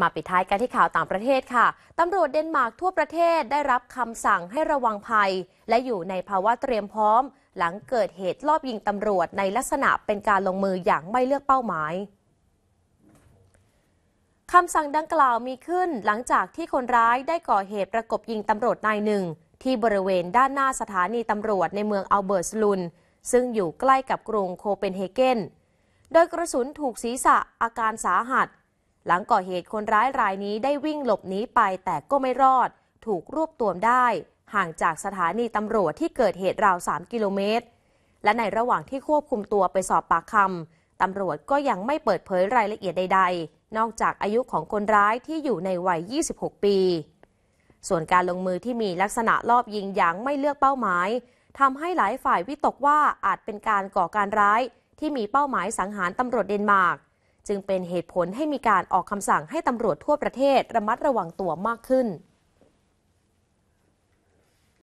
มาปิดท้ายกันที่ข่าวต่างประเทศค่ะ ตำรวจเดนมาร์กทั่วประเทศได้รับคำสั่งให้ระวังภัย และอยู่ในภาวะเตรียมพร้อม หลังเกิดเหตุลอบยิงตำรวจในลักษณะเป็นการลงมืออย่างไม่เลือกเป้าหมายคำสั่งดังกล่าวมีขึ้น หลังจากที่คนร้ายได้ก่อเหตุประกบยิงตำรวจนายหนึ่ง ที่บริเวณด้านหน้าสถานีตำรวจในเมืองอัลเบิร์ตสลุนซึ่งอยู่ใกล้กับกรุงโคเปนเฮเกน โดยกระสุนถูกศีรษะอาการสาหัสหลังก่อเหตุคนร้ายรายนี้ได้วิ่งหลบหนีไปแต่ก็ไม่รอด ถูกรวบตัวได้ห่างจากสถานีตำรวจที่เกิดเหตุราว3กิโลเมตร และในระหว่างที่ควบคุมตัวไปสอบปากคำ ตำรวจก็ยังไม่เปิดเผยรายละเอียดใดๆ นอกจากอายุของคนร้ายที่อยู่ในวัย26 ปี ส่วนการลงมือที่มีลักษณะรอบยิงอย่างไม่เลือกเป้าหมายทำให้หลายฝ่ายวิตกว่าอาจเป็นการก่อการร้าย ที่มีเป้าหมายสังหารตำรวจเดนมาร์กจึงเป็นเหตุผลให้มีการออกคำสั่งให้ตำรวจทั่วประเทศระมัดระวังตัวมากขึ้น